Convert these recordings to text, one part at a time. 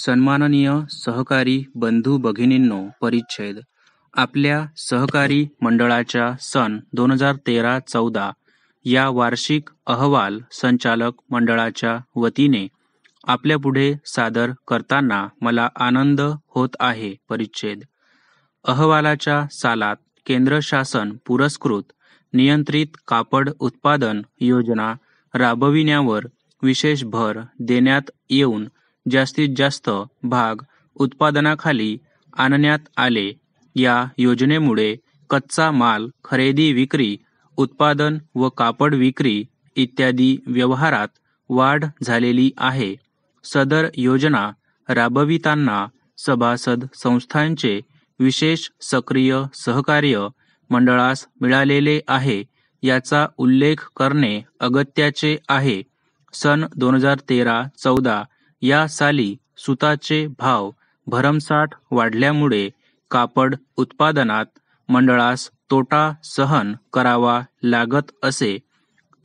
सन्माननीय सहकारी बंधू भगिनींनो परिच्छेद आपल्या सहकारी मंडळाच्या सन दोन हजार तेरा चौदा या वार्षिक अहवाल संचालक मंडळाच्या वतीने आपल्या पुढे सादर करताना मला आनंद होत आहे परिच्छेद अहवालाच्या सालात केंद्र शासन पुरस्कृत नियंत्रित कापड उत्पादन योजना राबविण्यावर विशेष भर देण्यात येऊन जास्तीत जास्त भाग उत्पादनाखाली आणण्यात आले या योजनेमुळे कच्चा माल खरेदी विक्री उत्पादन व कापड विक्री इत्यादी व्यवहारात वाढ झालेली आहे सदर योजना राबवितांना सभासद संस्थांचे विशेष सक्रिय सहकार्य मंडळास मिळालेले आहे याचा उल्लेख करणे अगत्याचे आहे सन दोन हजार तेरा चौदा या साली सुताचे भाव भरमसाठ वाढल्यामुळे कापड उत्पादनात मंडळास तोटा सहन करावा लागत असे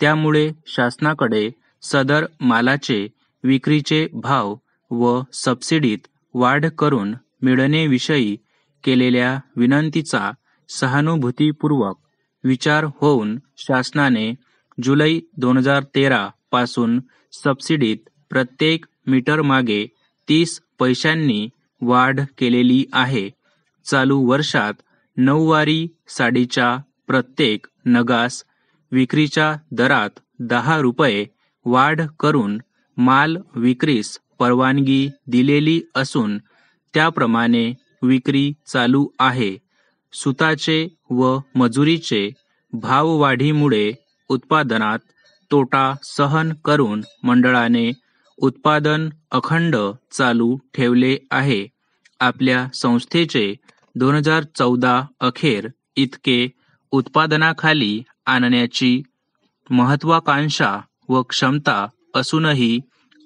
त्यामुळे शासनाकडे सदर मालाचे विक्रीचे भाव व सबसिडीत वाढ करून मिळणेविषयी केलेल्या विनंतीचा सहानुभूतीपूर्वक विचार होऊन शासनाने जुलै दोन हजार तेरा पासून सबसिडीत प्रत्येक मीटरमागे तीस पैशांनी वाढ केलेली आहे चालू वर्षात नऊवारी साडीच्या प्रत्येक नगास विक्रीच्या दरात दहा रुपये वाढ करून माल विक्रीस परवानगी दिलेली असून त्याप्रमाणे विक्री चालू आहे सुताचे व मजुरीचे भाववाढीमुळे उत्पादनात तोटा सहन करून मंडळाने उत्पादन अखंड चालू ठेवले आहे. आपल्या संस्थेचे दोन हजार चौदा अखेर इतके उत्पादनाखाली आणण्याची महत्त्वाकांक्षा व क्षमता असूनही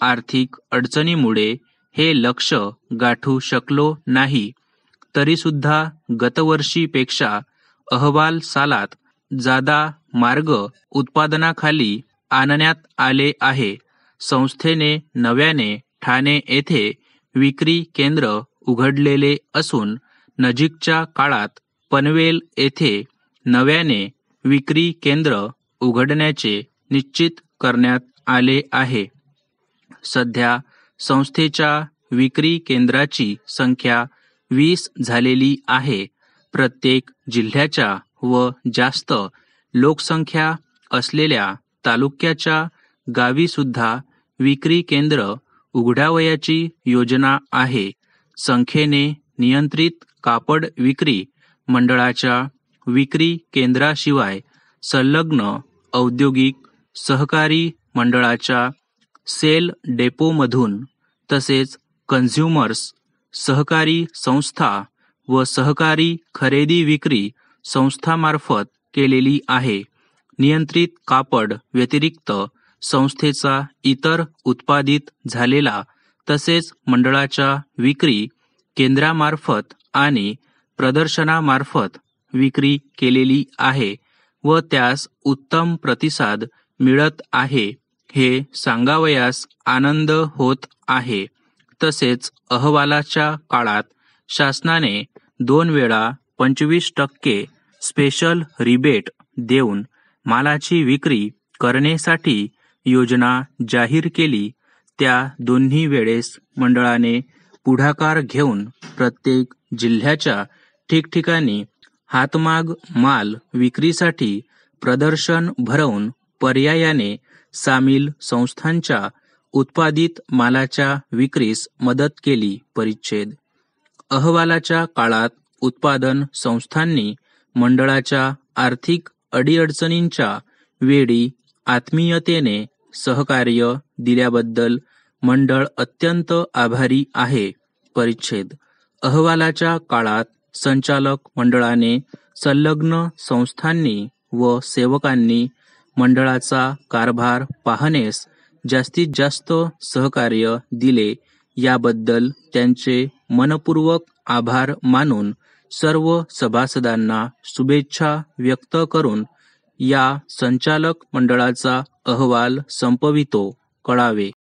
आर्थिक अडचणीमुळे हे लक्ष गाठू शकलो नाही. तरीसुद्धा गतवर्षीपेक्षा अहवाल सालात जादा मार्ग उत्पादनाखाली आणण्यात आले आहे. संस्थेने नव्याने ठाणे येथे विक्री केंद्र उघडलेले असून नजीकच्या काळात पनवेल येथे नव्याने विक्री केंद्र उघडण्याचे निश्चित करण्यात आले आहे सध्या संस्थेच्या विक्री केंद्राची संख्या वीस झालेली आहे प्रत्येक जिल्ह्याच्या व जास्त लोकसंख्या असलेल्या तालुक्याच्या गावीसुद्धा विक्री केंद्र उघडावयाची योजना आहे संख्येने नियंत्रित कापड विक्री मंडळाच्या विक्री केंद्राशिवाय संलग्न औद्योगिक सहकारी मंडळाच्या सेल डेपोमधून तसेच कन्झ्युमर्स सहकारी संस्था व सहकारी खरेदी विक्री संस्थामार्फत केलेली आहे नियंत्रित कापड व्यतिरिक्त संस्थेचा इतर उत्पादित झालेला तसेच मंडळाच्या विक्री केंद्रामार्फत आणि प्रदर्शनामार्फत विक्री केलेली आहे व त्यास उत्तम प्रतिसाद मिळत आहे हे सांगावयास आनंद होत आहे तसेच अहवालाच्या काळात शासनाने दोन वेळा पंचवीस टक्के स्पेशल रिबेट देऊन मालाची विक्री करण्यासाठी योजना जाहीर केली त्या दोन्ही वेळेस मंडळाने पुढाकार घेऊन प्रत्येक जिल्ह्याच्या ठिकठिकाणी हातमाग माल विक्रीसाठी प्रदर्शन भरवून पर्यायाने सामील संस्थांच्या उत्पादित मालाच्या विक्रीस मदत केली परिच्छेद अहवालाच्या काळात उत्पादन संस्थांनी मंडळाच्या आर्थिक अडीअडचणींच्या वेळी आत्मीयतेने सहकार्य दिल्याबद्दल मंडळ अत्यंत आभारी आहे परिच्छेद अहवालाच्या काळात संचालक मंडळाने संलग्न संस्थांनी व सेवकांनी मंडळाचा कारभार पाहण्यास जास्तीत जास्त सहकार्य दिले याबद्दल त्यांचे मनपूर्वक आभार मानून सर्व सभासदांना शुभेच्छा व्यक्त करून या संचालक मंडळाचा अहवाल संपवितो कळावे